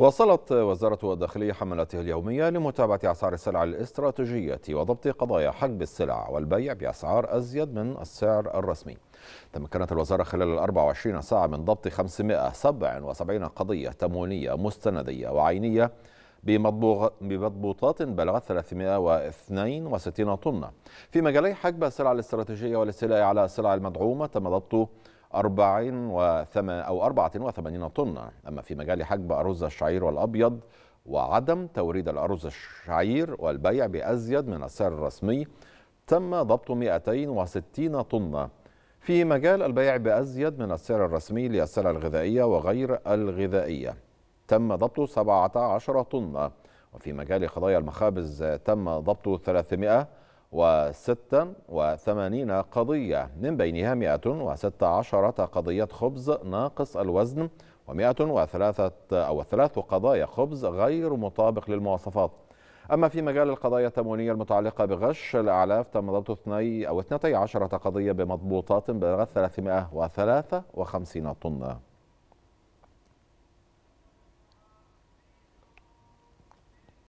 واصلت وزارة الداخلية حملاتها اليومية لمتابعة أسعار السلع الاستراتيجية وضبط قضايا حجب السلع والبيع بأسعار أزيد من السعر الرسمي تمكنت الوزارة خلال 24 ساعة من ضبط 577 قضية تموينية مستندية وعينية بمضبوطات بلغت 362 طنة في مجالي حجب السلع الاستراتيجية والاستيلاء على السلع المدعومة تم ضبط 40 و أو 84 طن أما في مجال حجب أرز الشعير والأبيض وعدم توريد الأرز الشعير والبيع بأزيد من السعر الرسمي تم ضبط 260 طن في مجال البيع بأزيد من السعر الرسمي للسلع الغذائية وغير الغذائية تم ضبط 17 طن وفي مجال خضايا المخابز تم ضبط 300 وستا وثمانين قضية من بينها 116 قضية خبز ناقص الوزن ومئة وثلاثة أو ثلاث قضايا خبز غير مطابق للمواصفات أما في مجال القضايا التموينية المتعلقة بغش الأعلاف تم ضبط اثني أو 12 قضية بمضبوطات بلغت 353 طن